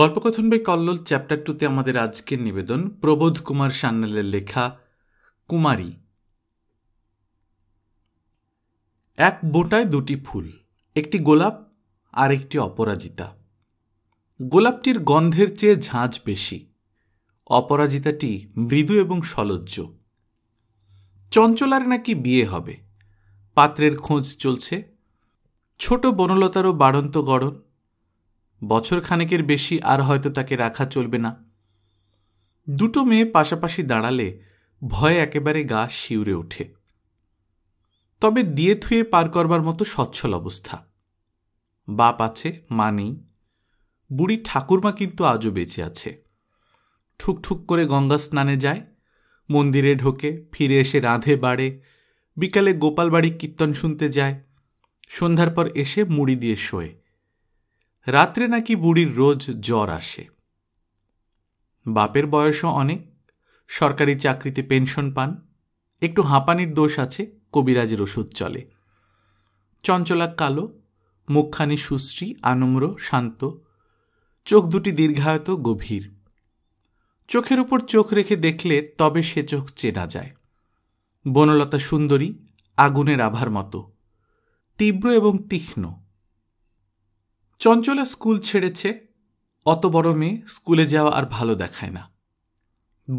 গল্পকথন by Kallol chapter টুতে আমাদের আজকের নিবেদন প্রবোধ কুমার সান্যালের লেখা কুমারী এক বোটায় দুটি ফুল একটি গোলাপ আর একটি অপরাজিতা গোলাপটির গন্ধের চেয়ে ঝাঁঝ বেশি অপরাজিতাটি মৃদু এবং সলজ্জ চঞ্চলার নাকি বিয়ে হবে পাত্রের খোঁজ চলছে ছোট বনলতারও বাড়ন্ত গড়ন বছর খানেকের বেশি আর হয়তো তাকে রাখা চলবে না দুটো মেয়ে পাশাপাশি দাঁড়ালে ভয়ে একেবারে গা শিউরে ওঠে তবে দিয়ে থুয়ে পার করবার মতো সচ্ছল অবস্থা বাপ আছে মা নেই বুড়ি ঠাকুরমা কিন্তু আজও বেঁচে আছে ঠুকঠুক করে গঙ্গা স্নানে যায় মন্দিরে ঢোকে ফিরে এসে রাঁধে বাড়ে বিকালে গোপাল বাড়ি কীর্তন শুনতে যায় সন্ধ্যার পর এসে মুড়ি দিয়ে শোয় রাত্রে নাকি বুড়ির রোজ জ্বর আসে বাপের বয়সও অনেক সরকারি চাকরিতে পেনশন পান একটু হাঁপানির দোষ আছে কবিরাজের ওষুধ চলে চঞ্চলা কালো মুখখানি সুশ্রী আনম্র শান্ত চোখ দুটি দীর্ঘায়ত গভীর চোখের উপর চোখ রেখে দেখলে তবে সে চোখ চেনা যায় বনলতা সুন্দরী আগুনের আভার মতো তীব্র এবং তীক্ষ্ণ চঞ্চলা স্কুল ছেড়েছে অত বড় মেয়ে স্কুলে যাওয়া আর ভালো দেখায় না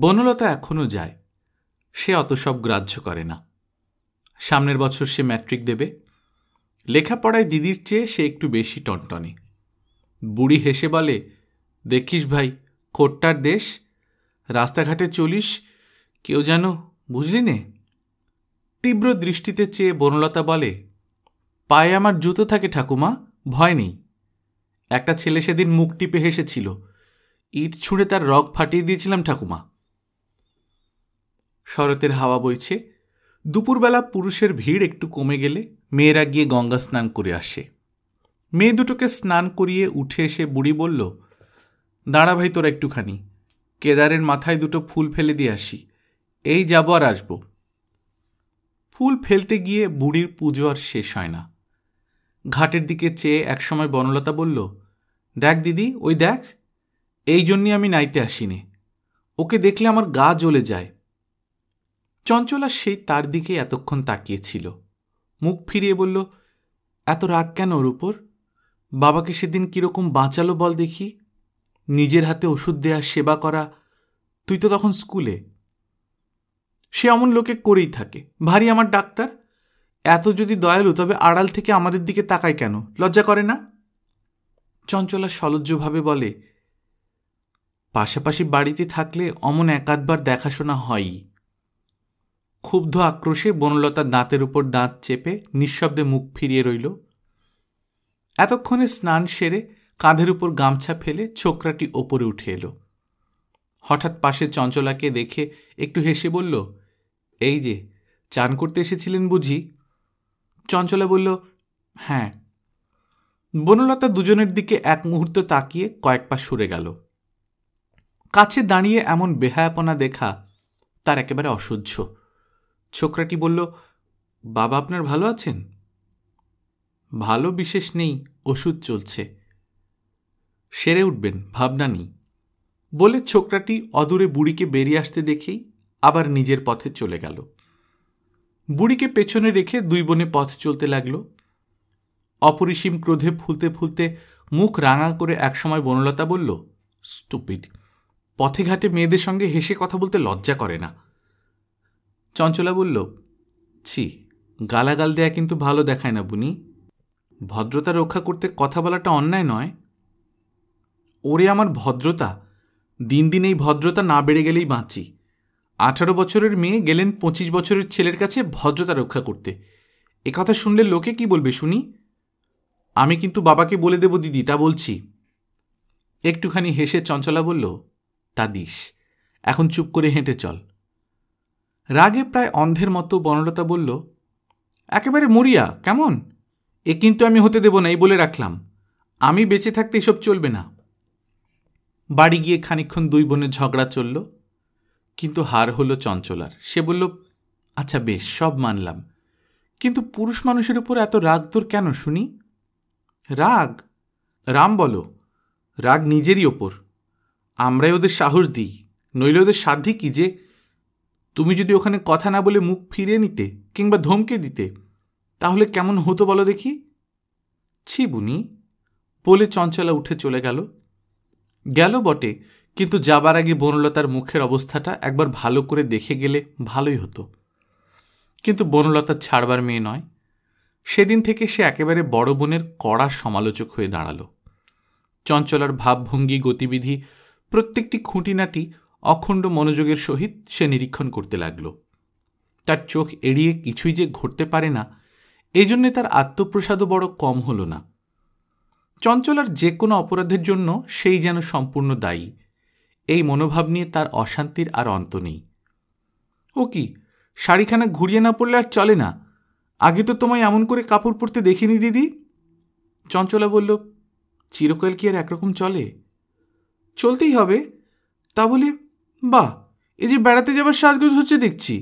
বনলতা এখনও যায় সে অত সব গ্রাহ্য করে না সামনের বছর সে ম্যাট্রিক দেবে লেখাপড়ায় দিদির চেয়ে সে একটু বেশি টনটনে বুড়ি হেসে বলে দেখিস ভাই খোট্টার দেশ রাস্তাঘাটে চলিস কেউ যেন বুঝলি নে তীব্র দৃষ্টিতে চেয়ে বনলতা বলে পায়ে আমার জুতো থাকে ঠাকুমা ভয় নেই একটা ছেলে সেদিন মুখ টিপে হেসেছিল ইট ছুঁড়ে তার রগ ফাটিয়ে দিয়েছিলাম ঠাকুমা শরতের হাওয়া বইছে দুপুরবেলা পুরুষের ভিড় একটু কমে গেলে মেয়েরা গিয়ে গঙ্গা স্নান করে আসে মেয়ে দুটোকে স্নান করিয়ে উঠে এসে বুড়ি বলল দাঁড়া ভাই তোরা একটুখানি কেদারের মাথায় দুটো ফুল ফেলে দিয়ে আসি এই যাব আর আসব ফুল ফেলতে গিয়ে বুড়ির পুজো আর শেষ হয় না ঘাটের দিকে চেয়ে একসময় বনলতা বলল দেখ দিদি ওই দেখ এই জন্যে আমি নাইতে আসিনি ওকে দেখলে আমার গা জ্বলে যায় চঞ্চলা সেই তার দিকে এতক্ষণ তাকিয়েছিল মুখ ফিরিয়ে বলল এত রাগ কেন ওর উপর বাবাকে সেদিন কীরকম বাঁচালো বল দেখি নিজের হাতে ওষুধ দেয়া সেবা করা তুই তো তখন স্কুলে সে অমন লোকে করেই থাকে ভারী আমার ডাক্তার এত যদি দয়ালু তবে আড়াল থেকে আমাদের দিকে তাকায় কেন লজ্জা করে না চঞ্চলা সলজ্জভাবে বলে পাশাপাশি বাড়িতে থাকলে অমন একাধবার দেখাশোনা হয়ই ক্ষুব্ধ আক্রোশে বনলতা দাঁতের উপর দাঁত চেপে নিঃশব্দে মুখ ফিরিয়ে রইল এতক্ষণে স্নান সেরে কাঁধের উপর গামছা ফেলে ছোকরাটি ওপরে উঠে এলো হঠাৎ পাশে চঞ্চলাকে দেখে একটু হেসে বলল এই যে চান করতে এসেছিলেন বুঝি চঞ্চলা বলল হ্যাঁ বনলতা দুজনের দিকে এক মুহূর্ত তাকিয়ে কয়েক পা সরে গেল কাছে দাঁড়িয়ে এমন বেহায়াপনা দেখা তার একেবারে অসহ্য ছোকরাটি বলল বাবা আপনার ভালো আছেন ভালো বিশেষ নেই ওষুধ চলছে সেরে উঠবেন ভাবনা নেই বলে ছোকরাটি অদূরে বুড়িকে বেরিয়ে আসতে দেখেই আবার নিজের পথে চলে গেল বুড়িকে পেছনে রেখে দুই বনে পথ চলতে লাগলো অপরিসীম ক্রোধে ফুলতে ফুলতে মুখ রাঙা করে একসময় বনলতা বলল স্টুপিড পথে ঘাটে মেয়েদের সঙ্গে হেসে কথা বলতে লজ্জা করে না চঞ্চলা বলল ছি গালাগাল দেয়া কিন্তু ভালো দেখায় না বুনি ভদ্রতা রক্ষা করতে কথা বলাটা অন্যায় নয় ওরে আমার ভদ্রতা দিন দিন এই ভদ্রতা না বেড়ে গেলেই বাঁচি আঠারো বছরের মেয়ে গেলেন পঁচিশ বছরের ছেলের কাছে ভদ্রতা রক্ষা করতে কথা শুনলে লোকে কি বলবে শুনি আমি কিন্তু বাবাকে বলে দেব দিদি তা বলছি একটুখানি হেসে চঞ্চলা বলল তা দিস এখন চুপ করে হেঁটে চল রাগে প্রায় অন্ধের মতো বনলতা বলল একেবারে মরিয়া কেমন এ কিন্তু আমি হতে দেব না এই বলে রাখলাম আমি বেঁচে থাকতে এসব চলবে না বাড়ি গিয়ে খানিক্ষণ দুই বোনের ঝগড়া চলল কিন্তু হার হল চঞ্চলার সে বলল আচ্ছা বেশ সব মানলাম কিন্তু পুরুষ মানুষের উপর এত রাগ তোর কেন শুনি রাগ রাম বলো রাগ নিজেরই ওপর আমরাই ওদের সাহস দিই নইলে ওদের সাধ্যি কি যে তুমি যদি ওখানে কথা না বলে মুখ ফিরিয়ে নিতে কিংবা ধমকে দিতে তাহলে কেমন হতো বলো দেখি ছি বুনি বলে চঞ্চলা উঠে চলে গেল গেল বটে কিন্তু যাবার আগে বনলতার মুখের অবস্থাটা একবার ভালো করে দেখে গেলে ভালোই হতো কিন্তু বনলতা ছাড়বার মেয়ে নয় সেদিন থেকে সে একেবারে বড় বোনের কড়া সমালোচক হয়ে দাঁড়াল চঞ্চলার ভাবভঙ্গি গতিবিধি প্রত্যেকটি খুঁটিনাটি অখণ্ড মনোযোগের সহিত সে নিরীক্ষণ করতে লাগল তার চোখ এড়িয়ে কিছুই যে ঘটতে পারে না এজন্যে তার আত্মপ্রসাদও বড় কম হল না চঞ্চলার যে কোনো অপরাধের জন্য সেই যেন সম্পূর্ণ দায়ী এই মনোভাব নিয়ে তার অশান্তির আর অন্ত নেই ও কি শাড়িখানা ঘুরিয়ে না পড়লে আর চলে না আগে তো তোমায় এমন করে কাপড় পরতে দেখিনি দিদি চঞ্চলা বলল চিরকাল কি আর একরকম চলে চলতেই হবে তা বলে বাহ এই যে বেড়াতে যাবার সাজগোজ হচ্ছে দেখছি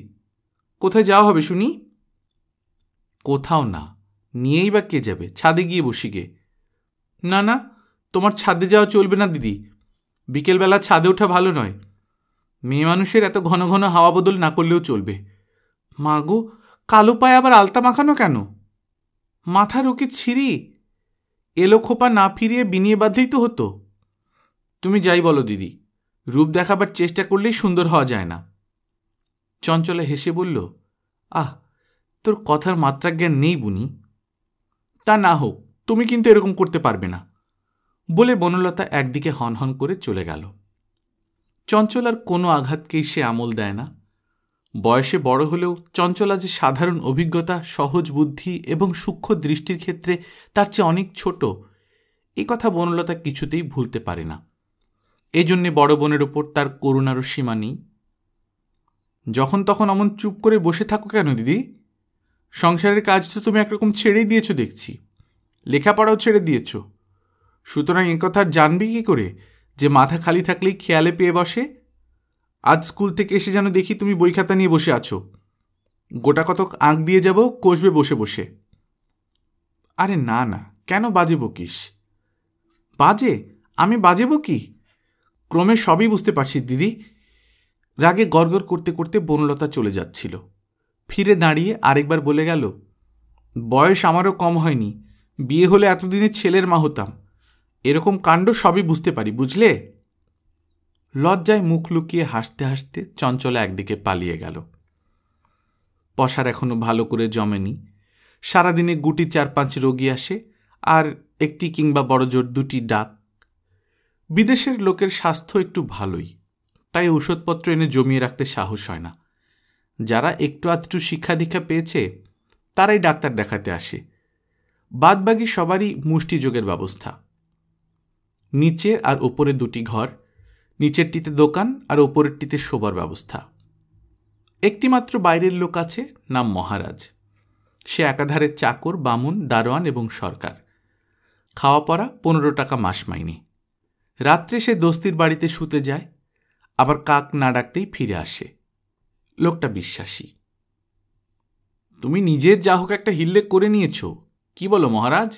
কোথায় যাওয়া হবে শুনি কোথাও না নিয়েই বা কে যাবে ছাদে গিয়ে বসি গে না না তোমার ছাদে যাওয়া চলবে না দিদি বিকেলবেলা ছাদে ওঠা ভালো নয় মেয়ে মানুষের এত ঘন ঘন হাওয়া বদল না করলেও চলবে মা গো কালো পায়ে আবার আলতা মাখানো কেন মাথার ওকে ছিঁড়ি এলো খোপা না ফিরিয়ে বিনিয়ে বাঁধলেই তো হতো তুমি যাই বলো দিদি রূপ দেখাবার চেষ্টা করলেই সুন্দর হওয়া যায় না চঞ্চলে হেসে বলল আহ তোর কথার মাত্রা জ্ঞান নেই বুনি তা না হোক তুমি কিন্তু এরকম করতে পারবে না বলে বনলতা একদিকে হনহন করে চলে গেল চঞ্চল আর কোনো আঘাতকেই সে আমল দেয় না বয়সে বড় হলেও চঞ্চলা যে সাধারণ অভিজ্ঞতা সহজ বুদ্ধি এবং সূক্ষ্ম দৃষ্টির ক্ষেত্রে তার চেয়ে অনেক ছোট এ কথা বনলতা কিছুতেই ভুলতে পারে না এজন্যে বড় বোনের ওপর তার করুণারও সীমা নেই যখন তখন অমন চুপ করে বসে থাকো কেন দিদি সংসারের কাজ তো তুমি একরকম ছেড়েই দিয়েছ দেখছি লেখাপড়াও ছেড়ে দিয়েছ সুতরাং এ কথা জানবি কি করে যে মাথা খালি থাকলেই খেয়ালে পেয়ে বসে আজ স্কুল থেকে এসে যেন দেখি তুমি বই খাতা নিয়ে বসে আছো গোটা কতক আঁক দিয়ে যাব কষবে বসে বসে আরে না না কেন বাজে বকিস বাজে আমি বাজে বকি ক্রমে সবই বুঝতে পারছি দিদি রাগে গরগর করতে করতে বনলতা চলে যাচ্ছিল ফিরে দাঁড়িয়ে আরেকবার বলে গেল বয়স আমারও কম হয়নি বিয়ে হলে এতদিনে ছেলের মা হতাম এরকম কাণ্ড সবই বুঝতে পারি বুঝলে লজ্জায় মুখ লুকিয়ে হাসতে হাসতে চঞ্চলা একদিকে পালিয়ে গেল পশার এখনো ভালো করে জমেনি সারাদিনে গুটি চার পাঁচ রোগী আসে আর একটি কিংবা জোর দুটি ডাক বিদেশের লোকের স্বাস্থ্য একটু ভালোই তাই ঔষধপত্র এনে জমিয়ে রাখতে সাহস হয় না যারা একটু আধটু শিক্ষা দীক্ষা পেয়েছে তারাই ডাক্তার দেখাতে আসে বাদবাকি সবারই মুষ্টিযোগের ব্যবস্থা নিচে আর ওপরে দুটি ঘর নিচেরটিতে দোকান আর ওপরেরটিতে শোবার ব্যবস্থা একটি মাত্র বাইরের লোক আছে নাম মহারাজ সে একাধারে চাকর বামুন দারোয়ান এবং সরকার খাওয়া পড়া পনেরো টাকা মাস মাইনি রাত্রে সে দোস্তির বাড়িতে শুতে যায় আবার কাক না ডাকতেই ফিরে আসে লোকটা বিশ্বাসী তুমি নিজের যা হোক একটা হিল্লে করে নিয়েছ কি বলো মহারাজ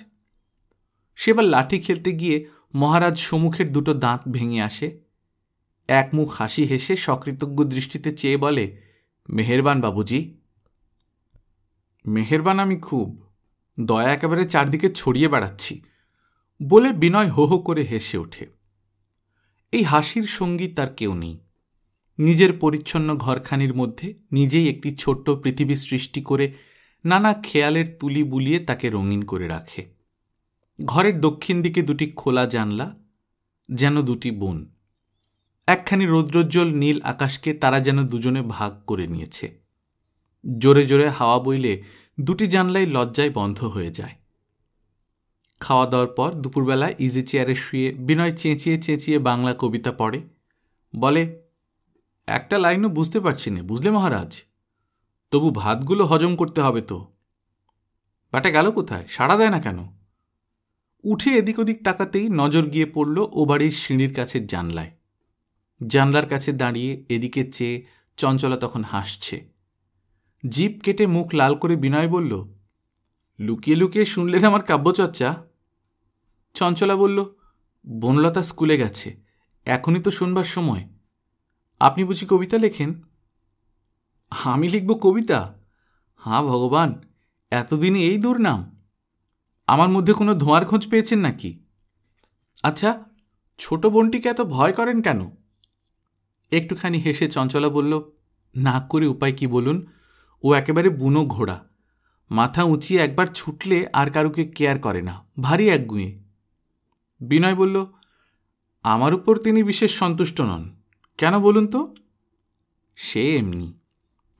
সেবার লাঠি খেলতে গিয়ে মহারাজ সমুখের দুটো দাঁত ভেঙে আসে এক মুখ হাসি হেসে সকৃতজ্ঞ দৃষ্টিতে চেয়ে বলে মেহেরবান বাবুজি মেহেরবান আমি খুব দয়া একেবারে চারদিকে ছড়িয়ে বেড়াচ্ছি বলে বিনয় হো হো করে হেসে ওঠে এই হাসির সঙ্গী তার কেউ নেই নিজের পরিচ্ছন্ন ঘরখানির মধ্যে নিজেই একটি ছোট্ট পৃথিবী সৃষ্টি করে নানা খেয়ালের তুলি বুলিয়ে তাকে রঙিন করে রাখে ঘরের দক্ষিণ দিকে দুটি খোলা জানলা যেন দুটি বোন একখানি রৌদ্রোজ্জ্বল নীল আকাশকে তারা যেন দুজনে ভাগ করে নিয়েছে জোরে জোরে হাওয়া বইলে দুটি জানলাই লজ্জায় বন্ধ হয়ে যায় খাওয়া দাওয়ার পর দুপুরবেলা ইজি চেয়ারে শুয়ে বিনয় চেঁচিয়ে চেঁচিয়ে বাংলা কবিতা পড়ে বলে একটা লাইনও বুঝতে পারছি না বুঝলে মহারাজ তবু ভাতগুলো হজম করতে হবে তো বাটা গেল কোথায় সাড়া দেয় না কেন উঠে এদিক ওদিক তাকাতেই নজর গিয়ে পড়ল ও বাড়ির সিঁড়ির কাছের জানলায় জানলার কাছে দাঁড়িয়ে এদিকে চেয়ে চঞ্চলা তখন হাসছে জিপ কেটে মুখ লাল করে বিনয় বলল লুকিয়ে লুকিয়ে শুনলেন আমার কাব্যচর্চা চঞ্চলা বলল বনলতা স্কুলে গেছে এখনই তো শুনবার সময় আপনি বুঝি কবিতা লেখেন আমি লিখব কবিতা হাঁ ভগবান এতদিন এই দুর্নাম আমার মধ্যে কোনো ধোঁয়ার খোঁজ পেয়েছেন নাকি আচ্ছা ছোট বোনটিকে এত ভয় করেন কেন একটুখানি হেসে চঞ্চলা বলল না করে উপায় কি বলুন ও একেবারে বুনো ঘোড়া মাথা উঁচিয়ে একবার ছুটলে আর কারুকে কেয়ার করে না ভারী একগুঁয়ে বিনয় বলল আমার উপর তিনি বিশেষ সন্তুষ্ট নন কেন বলুন তো সে এমনি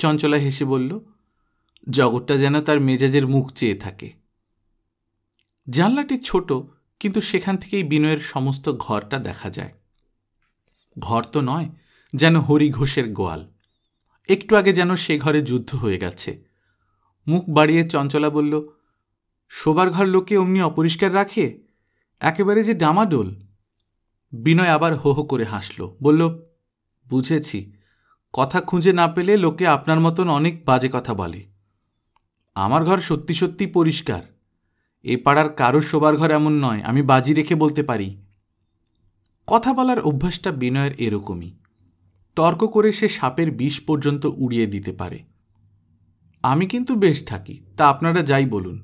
চঞ্চলা হেসে বলল জগৎটা যেন তার মেজাজের মুখ চেয়ে থাকে জানলাটি ছোট কিন্তু সেখান থেকেই বিনয়ের সমস্ত ঘরটা দেখা যায় ঘর তো নয় যেন হরি ঘোষের গোয়াল একটু আগে যেন সে ঘরে যুদ্ধ হয়ে গেছে মুখ বাড়িয়ে চঞ্চলা বলল শোবার ঘর লোকে অমনি অপরিষ্কার রাখে একেবারে যে ডামাডোল বিনয় আবার হো হো করে হাসল বলল বুঝেছি কথা খুঁজে না পেলে লোকে আপনার মতন অনেক বাজে কথা বলে আমার ঘর সত্যি সত্যি পরিষ্কার এ পাড়ার কারো শোবার ঘর এমন নয় আমি বাজি রেখে বলতে পারি কথা বলার অভ্যাসটা বিনয়ের এরকমই তর্ক করে সে সাপের বিষ পর্যন্ত উড়িয়ে দিতে পারে আমি কিন্তু বেশ থাকি তা আপনারা যাই বলুন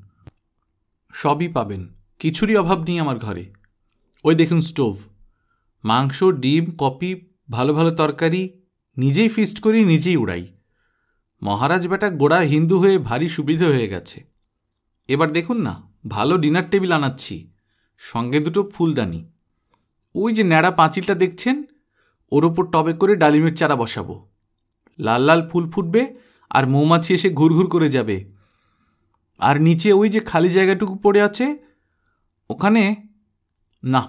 সবই পাবেন কিছুরই অভাব নেই আমার ঘরে ওই দেখুন স্টোভ মাংস ডিম কপি ভালো ভালো তরকারি নিজেই ফিস্ট করি নিজেই উড়াই মহারাজ বেটা গোড়া হিন্দু হয়ে ভারী সুবিধে হয়ে গেছে এবার দেখুন না ভালো ডিনার টেবিল আনাচ্ছি সঙ্গে দুটো ফুলদানি ওই যে ন্যাড়া পাঁচিলটা দেখছেন ওর ওপর টবে করে ডালিমের চারা বসাবো লাল লাল ফুল ফুটবে আর মৌমাছি এসে ঘুরঘুর করে যাবে আর নিচে ওই যে খালি জায়গাটুকু পড়ে আছে ওখানে না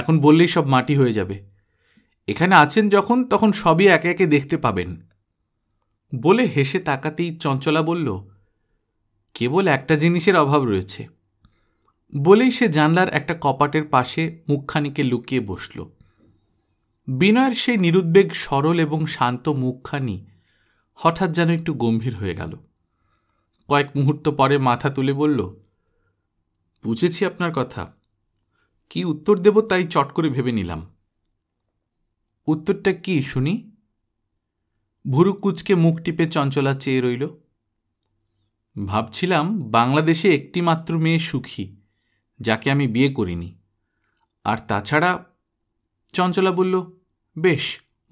এখন বললেই সব মাটি হয়ে যাবে এখানে আছেন যখন তখন সবই একে একে দেখতে পাবেন বলে হেসে তাকাতেই চঞ্চলা বলল কেবল একটা জিনিসের অভাব রয়েছে বলেই সে জানলার একটা কপাটের পাশে মুখখানিকে লুকিয়ে বসল বিনয়ের সেই নিরুদ্বেগ সরল এবং শান্ত মুখখানি হঠাৎ যেন একটু গম্ভীর হয়ে গেল কয়েক মুহূর্ত পরে মাথা তুলে বলল বুঝেছি আপনার কথা কি উত্তর দেব তাই চট করে ভেবে নিলাম উত্তরটা কি শুনি ভুরু কুচকে মুখ টিপে চঞ্চলা চেয়ে রইল ভাবছিলাম বাংলাদেশে একটি মাত্র মেয়ে সুখী যাকে আমি বিয়ে করিনি আর তাছাড়া চঞ্চলা বলল বেশ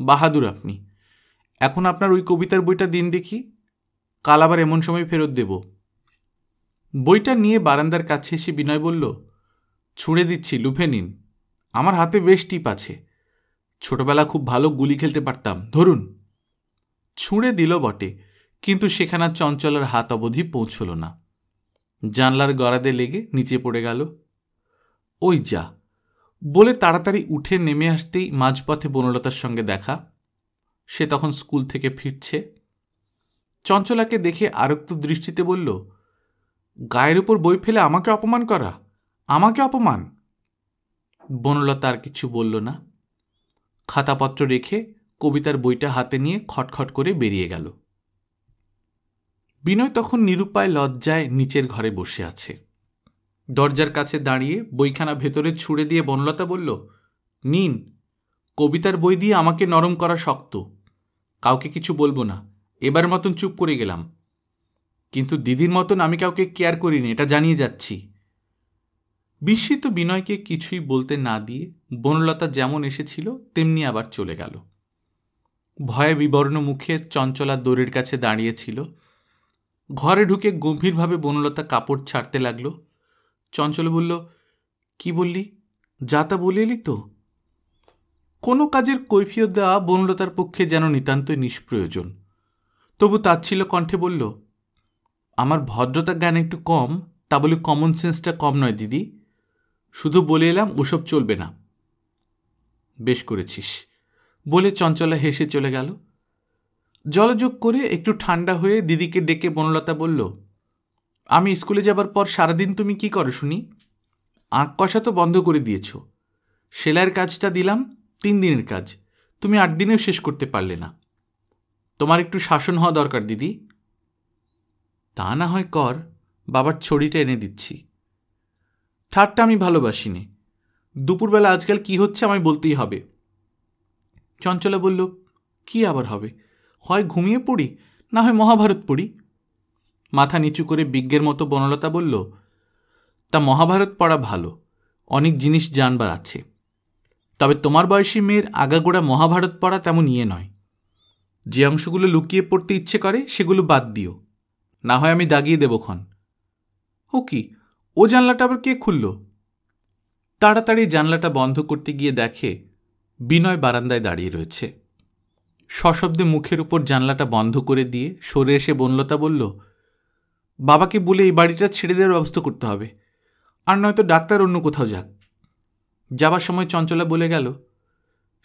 বাহাদুর আপনি এখন আপনার ওই কবিতার বইটা দিন দেখি কাল আবার এমন সময় ফেরত দেব বইটা নিয়ে বারান্দার কাছে এসে বিনয় বলল ছুঁড়ে দিচ্ছি লুফে নিন আমার হাতে বেশ টিপ আছে ছোটবেলা খুব ভালো গুলি খেলতে পারতাম ধরুন ছুঁড়ে দিল বটে কিন্তু সেখানে চঞ্চলের হাত অবধি পৌঁছল না জানলার গড়াদে লেগে নিচে পড়ে গেল ওই যা বলে তাড়াতাড়ি উঠে নেমে আসতেই মাঝপথে বনলতার সঙ্গে দেখা সে তখন স্কুল থেকে ফিরছে চঞ্চলাকে দেখে আরক্ত দৃষ্টিতে বলল গায়ের উপর বই ফেলে আমাকে অপমান করা আমাকে অপমান বনলতা আর কিছু বলল না খাতাপত্র রেখে কবিতার বইটা হাতে নিয়ে খটখট করে বেরিয়ে গেল বিনয় তখন নিরুপায় লজ্জায় নিচের ঘরে বসে আছে দরজার কাছে দাঁড়িয়ে বইখানা ভেতরে ছুঁড়ে দিয়ে বনলতা বলল নিন কবিতার বই দিয়ে আমাকে নরম করা শক্ত কাউকে কিছু বলবো না এবার মতন চুপ করে গেলাম কিন্তু দিদির মতন আমি কাউকে কেয়ার করিনি এটা জানিয়ে যাচ্ছি বিস্মিত বিনয়কে কিছুই বলতে না দিয়ে বনলতা যেমন এসেছিল তেমনি আবার চলে গেল ভয়ে বিবর্ণ মুখে চঞ্চলা দড়ির কাছে দাঁড়িয়েছিল ঘরে ঢুকে গম্ভীরভাবে বনলতা কাপড় ছাড়তে লাগলো চঞ্চল বলল কি বললি যা তা বলে এলি তো কোনো কাজের কৈফিয়ত দেওয়া বনলতার পক্ষে যেন নিতান্তই নিষ্প্রয়োজন তবু তাচ্ছিল কণ্ঠে বলল আমার ভদ্রতা জ্ঞান একটু কম তা বলে কমন সেন্সটা কম নয় দিদি শুধু বলে এলাম ওসব চলবে না বেশ করেছিস বলে চঞ্চলা হেসে চলে গেল জলযোগ করে একটু ঠান্ডা হয়ে দিদিকে ডেকে বনলতা বলল আমি স্কুলে যাবার পর সারাদিন তুমি কি করো শুনি আঁক কষা তো বন্ধ করে দিয়েছ সেলাইয়ের কাজটা দিলাম তিন দিনের কাজ তুমি আট দিনেও শেষ করতে পারলে না তোমার একটু শাসন হওয়া দরকার দিদি তা না হয় কর বাবার ছড়িটা এনে দিচ্ছি ঠাট্টা আমি ভালোবাসি নে দুপুরবেলা আজকাল কি হচ্ছে আমায় বলতেই হবে চঞ্চলা বলল কি আবার হবে হয় ঘুমিয়ে পড়ি না হয় মহাভারত পড়ি মাথা নিচু করে বিজ্ঞের মতো বনলতা বলল তা মহাভারত পড়া ভালো অনেক জিনিস জানবার আছে তবে তোমার বয়সী মেয়ের আগাগোড়া মহাভারত পড়া তেমন ইয়ে নয় যে অংশগুলো লুকিয়ে পড়তে ইচ্ছে করে সেগুলো বাদ দিও না হয় আমি দাগিয়ে খন ও কি ও জানলাটা আবার কে খুলল তাড়াতাড়ি জানলাটা বন্ধ করতে গিয়ে দেখে বিনয় বারান্দায় দাঁড়িয়ে রয়েছে সশব্দে মুখের উপর জানলাটা বন্ধ করে দিয়ে সরে এসে বনলতা বলল বাবাকে বলে এই বাড়িটা ছেড়ে দেওয়ার ব্যবস্থা করতে হবে আর নয়তো ডাক্তার অন্য কোথাও যাক যাবার সময় চঞ্চলা বলে গেল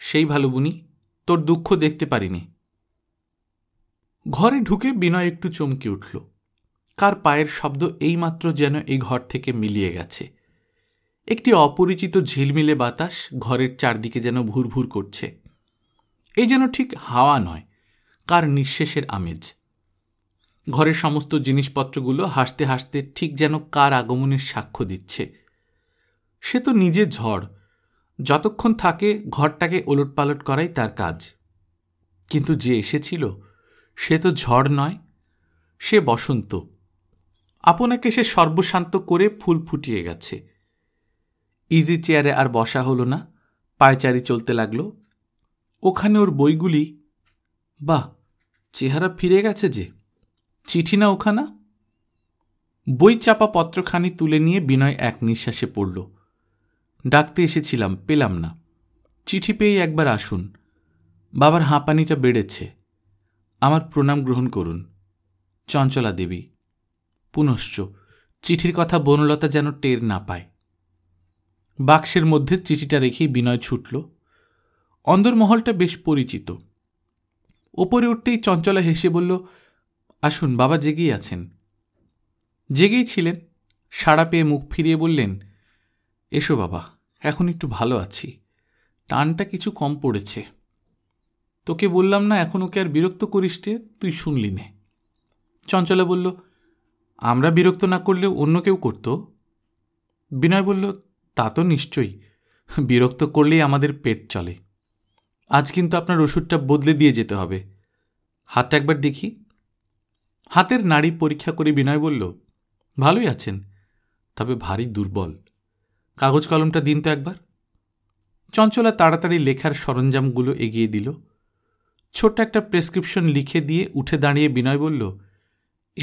সেই ভালো বুনি তোর দুঃখ দেখতে পারিনি ঘরে ঢুকে বিনয় একটু চমকে উঠল কার পায়ের শব্দ এইমাত্র যেন এই ঘর থেকে মিলিয়ে গেছে একটি অপরিচিত ঝিলমিলে বাতাস ঘরের চারদিকে যেন ভুরভুর করছে এই যেন ঠিক হাওয়া নয় কার নিঃশ্বাসের আমেজ ঘরের সমস্ত জিনিসপত্রগুলো হাসতে হাসতে ঠিক যেন কার আগমনের সাক্ষ্য দিচ্ছে সে তো নিজে ঝড় যতক্ষণ থাকে ঘরটাকে ওলটপালট করাই তার কাজ কিন্তু যে এসেছিল সে তো ঝড় নয় সে বসন্ত আপনাকে সে সর্বশান্ত করে ফুল ফুটিয়ে গেছে ইজি চেয়ারে আর বসা হলো না পায়চারি চলতে লাগলো ওখানে ওর বইগুলি বা চেহারা ফিরে গেছে যে চিঠি না ওখানা বই চাপা পত্রখানি তুলে নিয়ে বিনয় এক নিঃশ্বাসে পড়ল ডাকতে এসেছিলাম পেলাম না চিঠি পেয়ে একবার আসুন বাবার হাঁপানিটা বেড়েছে আমার প্রণাম গ্রহণ করুন চঞ্চলা দেবী পুনশ্চ চিঠির কথা বনলতা যেন টের না পায় বাক্সের মধ্যে চিঠিটা রেখেই বিনয় ছুটল অন্দরমহলটা বেশ পরিচিত ওপরে উঠতেই চঞ্চলা হেসে বলল আসুন বাবা জেগেই আছেন জেগেই ছিলেন সাড়া পেয়ে মুখ ফিরিয়ে বললেন এসো বাবা এখন একটু ভালো আছি টানটা কিছু কম পড়েছে তোকে বললাম না এখন ওকে আর বিরক্ত করিস রে তুই শুনলি নে চঞ্চলা বলল আমরা বিরক্ত না করলে অন্য কেউ করত বিনয় বলল তা তো নিশ্চয়ই বিরক্ত করলেই আমাদের পেট চলে আজ কিন্তু আপনার ওষুধটা বদলে দিয়ে যেতে হবে হাতটা একবার দেখি হাতের নাড়ি পরীক্ষা করে বিনয় বলল ভালোই আছেন তবে ভারী দুর্বল কাগজ কলমটা দিন তো একবার চঞ্চলা তাড়াতাড়ি লেখার সরঞ্জামগুলো এগিয়ে দিল ছোট্ট একটা প্রেসক্রিপশন লিখে দিয়ে উঠে দাঁড়িয়ে বিনয় বলল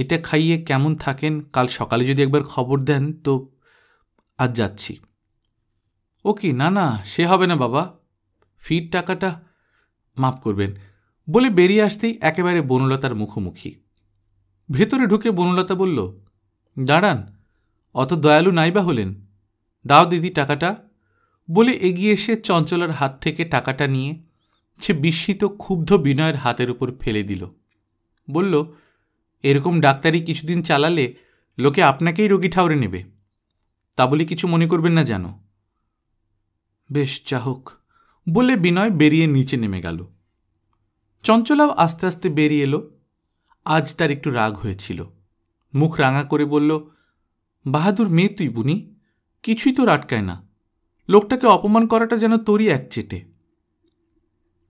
এটা খাইয়ে কেমন থাকেন কাল সকালে যদি একবার খবর দেন তো আজ যাচ্ছি ও কি না না সে হবে না বাবা ফির টাকাটা মাফ করবেন বলে বেরিয়ে আসতেই একেবারে বনলতার মুখোমুখি ভেতরে ঢুকে বনলতা বলল দাঁড়ান অত দয়ালু নাইবা হলেন দাও দিদি টাকাটা বলে এগিয়ে এসে চঞ্চলার হাত থেকে টাকাটা নিয়ে সে বিস্মিত ক্ষুব্ধ বিনয়ের হাতের উপর ফেলে দিল বলল এরকম ডাক্তারি কিছুদিন চালালে লোকে আপনাকেই রোগী ঠাউরে নেবে তা বলে কিছু মনে করবেন না জানো বেশ যা হোক বলে বিনয় বেরিয়ে নিচে নেমে গেল চঞ্চলাও আস্তে আস্তে বেরিয়ে এলো আজ তার একটু রাগ হয়েছিল মুখ রাঙা করে বলল বাহাদুর মেয়ে তুই বুনি কিছুই তোর আটকায় না লোকটাকে অপমান করাটা যেন তোরই এক চেটে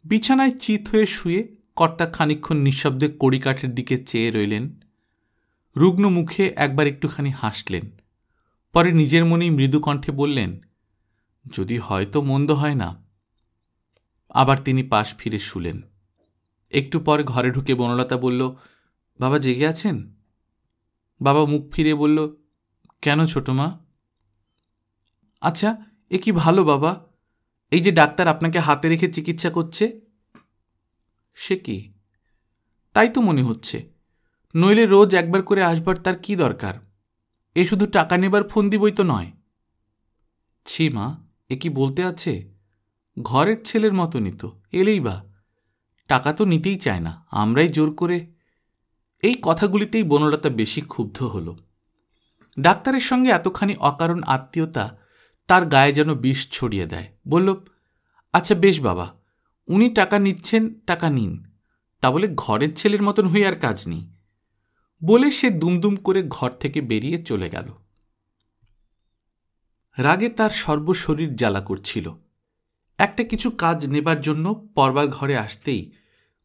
বিছানায় চিত হয়ে শুয়ে কর্তা খানিক্ষণ নিঃশব্দে কড়িকাঠের দিকে চেয়ে রইলেন রুগ্ন মুখে একবার একটুখানি হাসলেন পরে নিজের মনেই মৃদু কণ্ঠে বললেন যদি হয়তো মন্দ হয় না আবার তিনি পাশ ফিরে শুলেন একটু পর ঘরে ঢুকে বনলতা বলল বাবা জেগে আছেন বাবা মুখ ফিরে বলল কেন ছোটো মা আচ্ছা এ কি ভালো বাবা এই যে ডাক্তার আপনাকে হাতে রেখে চিকিৎসা করছে সে কি তাই তো মনে হচ্ছে নইলে রোজ একবার করে আসবার তার কি দরকার এ শুধু টাকা নেবার ফোন দিবই তো নয় ছি মা এ কি বলতে আছে ঘরের ছেলের মতনই তো এলেই বা টাকা তো নিতেই চায় না আমরাই জোর করে এই কথাগুলিতেই বনলতা বেশি ক্ষুব্ধ হল ডাক্তারের সঙ্গে এতখানি অকারণ আত্মীয়তা তার গায়ে যেন বিষ ছড়িয়ে দেয় বলল আচ্ছা বেশ বাবা উনি টাকা নিচ্ছেন টাকা নিন তা বলে ঘরের ছেলের মতন হয়ে আর কাজ নেই বলে সে দুমদুম করে ঘর থেকে বেরিয়ে চলে গেল রাগে তার সর্বশরীর জ্বালা করছিল একটা কিছু কাজ নেবার জন্য পরবার ঘরে আসতেই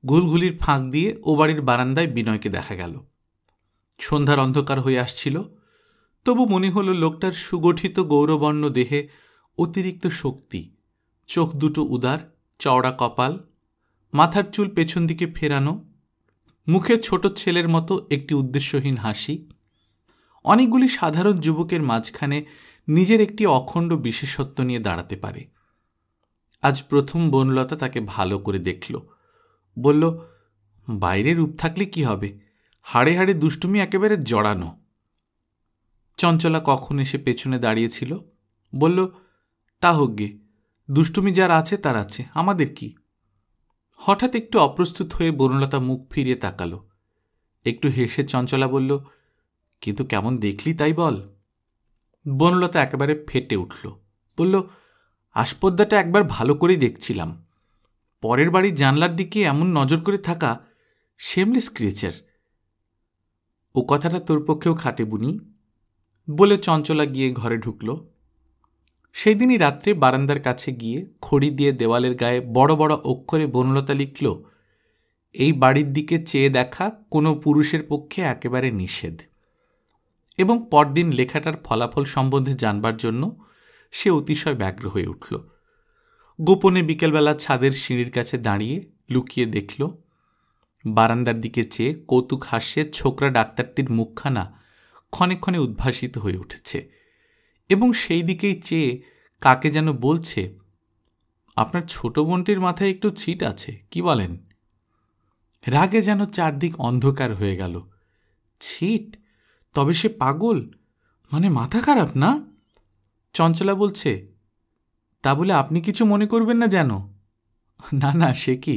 ঘুলঘুলির ফাঁক দিয়ে ও বাড়ির বারান্দায় বিনয়কে দেখা গেল সন্ধ্যার অন্ধকার হয়ে আসছিল তবু মনে হলো লোকটার সুগঠিত গৌরবর্ণ দেহে অতিরিক্ত শক্তি চোখ দুটো উদার চওড়া কপাল মাথার চুল পেছন দিকে ফেরানো মুখে ছোট ছেলের মতো একটি উদ্দেশ্যহীন হাসি অনেকগুলি সাধারণ যুবকের মাঝখানে নিজের একটি অখণ্ড বিশেষত্ব নিয়ে দাঁড়াতে পারে আজ প্রথম বনলতা তাকে ভালো করে দেখল বলল বাইরে রূপ থাকলে কি হবে হাড়ে হাড়ে দুষ্টুমি একেবারে জড়ানো চঞ্চলা কখন এসে পেছনে দাঁড়িয়েছিল বলল তা হোক গে দুষ্টুমি যার আছে তার আছে আমাদের কি হঠাৎ একটু অপ্রস্তুত হয়ে বনলতা মুখ ফিরিয়ে তাকালো একটু হেসে চঞ্চলা বলল কিন্তু কেমন দেখলি তাই বল বনলতা একেবারে ফেটে উঠল বলল আসপদ্দাটা একবার ভালো করেই দেখছিলাম পরের বাড়ির জানলার দিকে এমন নজর করে থাকা শেমলেস ক্রিয়েচার ও কথাটা তোর পক্ষেও খাটে বুনি বলে চঞ্চলা গিয়ে ঘরে ঢুকল সেই দিনই রাত্রে বারান্দার কাছে গিয়ে খড়ি দিয়ে দেওয়ালের গায়ে বড় বড় অক্ষরে বনলতা লিখল এই বাড়ির দিকে চেয়ে দেখা কোনো পুরুষের পক্ষে একেবারে নিষেধ এবং পরদিন লেখাটার ফলাফল সম্বন্ধে জানবার জন্য সে অতিশয় ব্যগ্র হয়ে উঠল গোপনে বিকেলবেলা ছাদের সিঁড়ির কাছে দাঁড়িয়ে লুকিয়ে দেখল বারান্দার দিকে চেয়ে কৌতুক হাস্যে ছোকরা ডাক্তারটির মুখখানা ক্ষণে ক্ষণে উদ্ভাসিত হয়ে উঠেছে এবং সেই দিকেই চেয়ে কাকে যেন বলছে আপনার ছোট বোনটির মাথায় একটু ছিট আছে কি বলেন রাগে যেন চারদিক অন্ধকার হয়ে গেল ছিট তবে সে পাগল মানে মাথা খারাপ না চঞ্চলা বলছে তা বলে আপনি কিছু মনে করবেন না যেন না না সে কি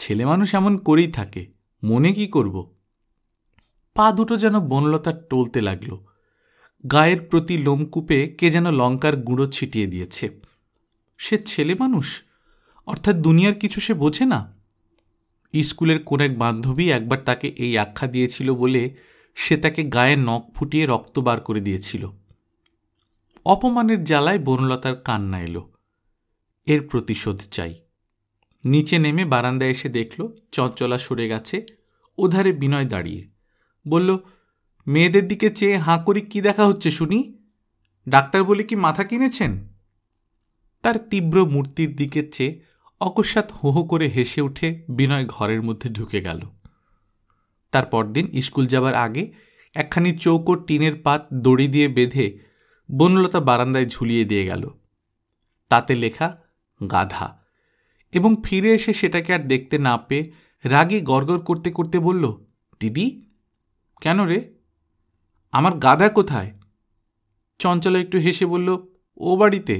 ছেলে মানুষ এমন করেই থাকে মনে কি করব পা দুটো যেন বনলতা টলতে লাগল গায়ের প্রতি লোমকূপে কে যেন লঙ্কার গুঁড়ো ছিটিয়ে দিয়েছে সে ছেলে মানুষ অর্থাৎ দুনিয়ার কিছু সে বোঝে না স্কুলের কোন এক বান্ধবী একবার তাকে এই আখ্যা দিয়েছিল বলে সে তাকে গায়ে নখ ফুটিয়ে রক্ত বার করে দিয়েছিল অপমানের জ্বালায় বনলতার কান্না এলো এর প্রতিশোধ চাই নিচে নেমে বারান্দায় এসে দেখল চঞ্চলা সরে গেছে ওধারে বিনয় দাঁড়িয়ে বলল মেয়েদের দিকে চেয়ে হাঁ করি কি দেখা হচ্ছে শুনি ডাক্তার বলে কি মাথা কিনেছেন তার তীব্র মূর্তির দিকে চেয়ে অকস্মাৎ হো হো করে হেসে উঠে বিনয় ঘরের মধ্যে ঢুকে গেল তার পরদিন স্কুল যাবার আগে একখানি চৌকো টিনের পাত দড়ি দিয়ে বেঁধে বনলতা বারান্দায় ঝুলিয়ে দিয়ে গেল তাতে লেখা গাধা এবং ফিরে এসে সেটাকে আর দেখতে না পেয়ে রাগে গরগর করতে করতে বলল দিদি কেন রে আমার গাধা কোথায় চঞ্চল একটু হেসে বলল ও বাড়িতে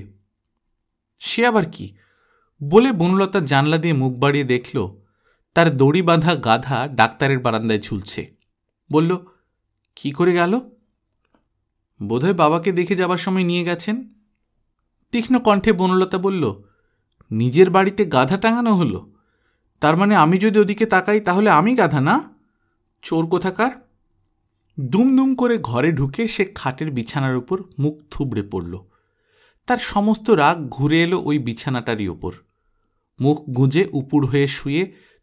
সে আবার কি বলে বনলতা জানলা দিয়ে মুখ বাড়িয়ে দেখল তার দড়ি বাঁধা গাধা ডাক্তারের বারান্দায় ঝুলছে বলল কি করে গেল বোধহয় বাবাকে দেখে যাবার সময় নিয়ে গেছেন তীক্ষ্ণ কণ্ঠে বনলতা বলল নিজের বাড়িতে গাধা টাঙানো হলো তার মানে আমি যদি ওদিকে তাকাই তাহলে আমি গাধা না চোর কোথাকার দুমদুম করে ঘরে ঢুকে সে খাটের বিছানার উপর মুখ থুবড়ে পড়ল তার সমস্ত রাগ ঘুরে এলো ওই বিছানাটারই ওপর মুখ গুঁজে উপুড় হয়ে শুয়ে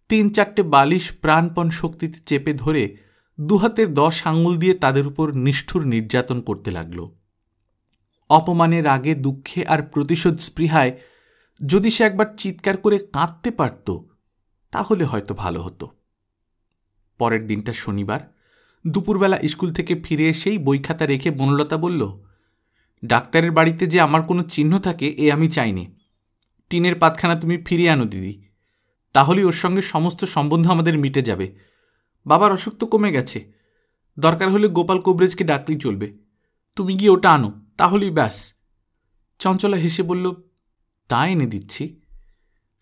তিন চারটে বালিশ প্রাণপণ শক্তিতে চেপে ধরে দুহাতে দশ আঙুল দিয়ে তাদের উপর নিষ্ঠুর নির্যাতন করতে লাগল অপমানের আগে দুঃখে আর প্রতিশোধ স্পৃহায় যদি সে একবার চিৎকার করে কাঁদতে পারত তাহলে হয়তো ভালো হতো পরের দিনটা শনিবার দুপুরবেলা স্কুল থেকে ফিরে এসেই বই খাতা রেখে বনলতা বলল ডাক্তারের বাড়িতে যে আমার কোনো চিহ্ন থাকে এ আমি চাইনি টিনের পাতখানা তুমি ফিরিয়ে আনো দিদি তাহলেই ওর সঙ্গে সমস্ত সম্বন্ধ আমাদের মিটে যাবে বাবার অসুখ তো কমে গেছে দরকার হলে গোপাল কবরেজকে ডাকলেই চলবে তুমি গিয়ে ওটা আনো তাহলেই ব্যাস চঞ্চলা হেসে বলল তা এনে দিচ্ছি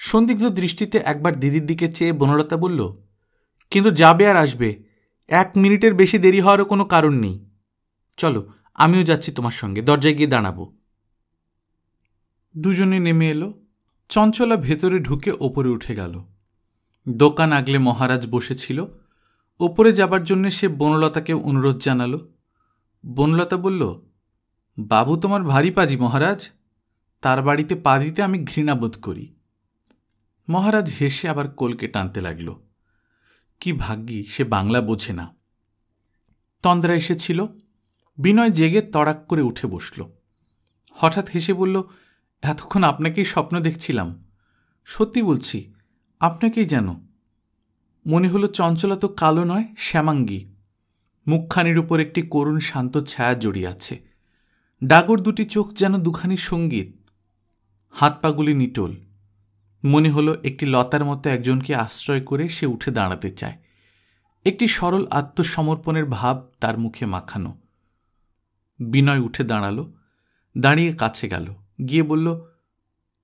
সন্দিগ্ধ দৃষ্টিতে একবার দিদির দিকে চেয়ে বনলতা বলল কিন্তু যাবে আর আসবে এক মিনিটের বেশি দেরি হওয়ারও কোনো কারণ নেই চলো আমিও যাচ্ছি তোমার সঙ্গে দরজায় গিয়ে দাঁড়াবো দুজনে নেমে এলো চঞ্চলা ভেতরে ঢুকে ওপরে উঠে গেল দোকান আগলে মহারাজ বসেছিল ওপরে যাবার জন্যে সে বনলতাকে অনুরোধ জানাল বনলতা বলল বাবু তোমার ভারী পাজি মহারাজ তার বাড়িতে পা দিতে আমি ঘৃণাবোধ করি মহারাজ হেসে আবার কোলকে টানতে লাগল কি ভাগ্যি সে বাংলা বোঝে না তন্দ্রা এসেছিল বিনয় জেগে তড়াক করে উঠে বসল হঠাৎ হেসে বলল এতক্ষণ আপনাকেই স্বপ্ন দেখছিলাম সত্যি বলছি আপনাকেই জানো মনে হলো চঞ্চলা তো কালো নয় শ্যামাঙ্গী মুখখানির উপর একটি করুণ শান্ত ছায়া জড়িয়ে আছে ডাগর দুটি চোখ যেন দুখানি সঙ্গীত হাত পাগুলি নিটোল মনে হলো একটি লতার মতো একজনকে আশ্রয় করে সে উঠে দাঁড়াতে চায় একটি সরল আত্মসমর্পণের ভাব তার মুখে মাখানো বিনয় উঠে দাঁড়ালো দাঁড়িয়ে কাছে গেল গিয়ে বলল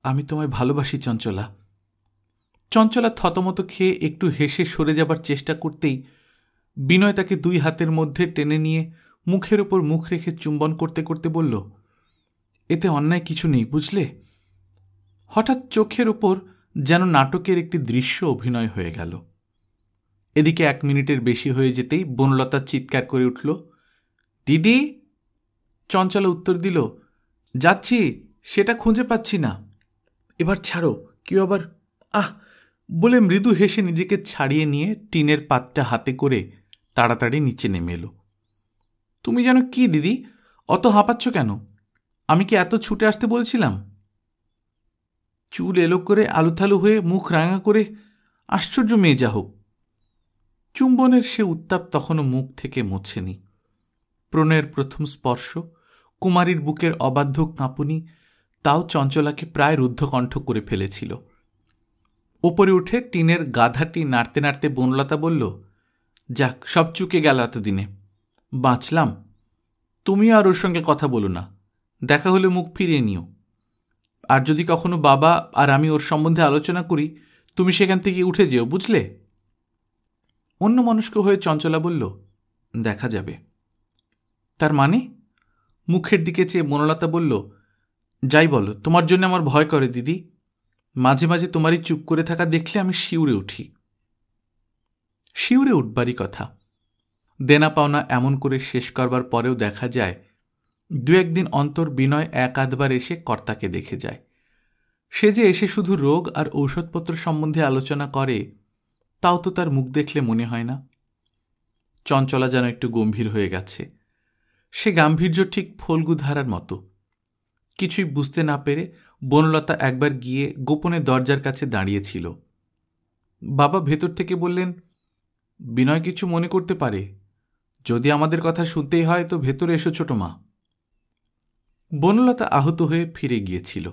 আমি তোমায় ভালোবাসি চঞ্চলা চঞ্চলা থতমত খেয়ে একটু হেসে সরে যাবার চেষ্টা করতেই বিনয় তাকে দুই হাতের মধ্যে টেনে নিয়ে মুখের ওপর মুখ রেখে চুম্বন করতে করতে বলল এতে অন্যায় কিছু নেই বুঝলে হঠাৎ চোখের ওপর যেন নাটকের একটি দৃশ্য অভিনয় হয়ে গেল এদিকে এক মিনিটের বেশি হয়ে যেতেই বনলতা চিৎকার করে উঠল দিদি চঞ্চলা উত্তর দিল যাচ্ছি সেটা খুঁজে পাচ্ছি না এবার ছাড়ো কেউ আবার আহ বলে মৃদু হেসে নিজেকে ছাড়িয়ে নিয়ে টিনের পাতটা হাতে করে তাড়াতাড়ি নিচে নেমে এলো তুমি যেন কি দিদি অত হাঁপাচ্ছ কেন আমি কি এত ছুটে আসতে বলছিলাম চুল এলো করে আলুথালু হয়ে মুখ রাঙা করে আশ্চর্য মেয়ে যা হোক চুম্বনের সে উত্তাপ তখনও মুখ থেকে মোছেনি প্রণয়ের প্রথম স্পর্শ কুমারীর বুকের অবাধ্য কাঁপুনি তাও চঞ্চলাকে প্রায় রুদ্ধকণ্ঠ করে ফেলেছিল ওপরে উঠে টিনের গাধাটি নাড়তে নাড়তে বনলতা বলল যাক সব চুকে গেল এতদিনে বাঁচলাম তুমি আর ওর সঙ্গে কথা বলো না দেখা হলে মুখ ফিরিয়ে নিও আর যদি কখনো বাবা আর আমি ওর সম্বন্ধে আলোচনা করি তুমি সেখান থেকে উঠে যেও বুঝলে অন্য মানুষকে হয়ে চঞ্চলা বলল দেখা যাবে তার মানে মুখের দিকে চেয়ে বনলতা বলল যাই বলো তোমার জন্য আমার ভয় করে দিদি মাঝে মাঝে তোমারই চুপ করে থাকা দেখলে আমি শিউরে উঠি শিউরে উঠবারই কথা দেনা পাওনা এমন করে শেষ করবার পরেও দেখা যায় দু একদিন অন্তর বিনয় এক আধবার এসে কর্তাকে দেখে যায় সে যে এসে শুধু রোগ আর ঔষধপত্র সম্বন্ধে আলোচনা করে তাও তো তার মুখ দেখলে মনে হয় না চঞ্চলা যেন একটু গম্ভীর হয়ে গেছে সে গাম্ভীর্য ঠিক ধারার মতো কিছুই বুঝতে না পেরে বনলতা একবার গিয়ে গোপনে দরজার কাছে দাঁড়িয়েছিল বাবা ভেতর থেকে বললেন বিনয় কিছু মনে করতে পারে যদি আমাদের কথা শুনতেই হয় তো ভেতরে এসো ছোট মা বনলতা আহত হয়ে ফিরে গিয়েছিল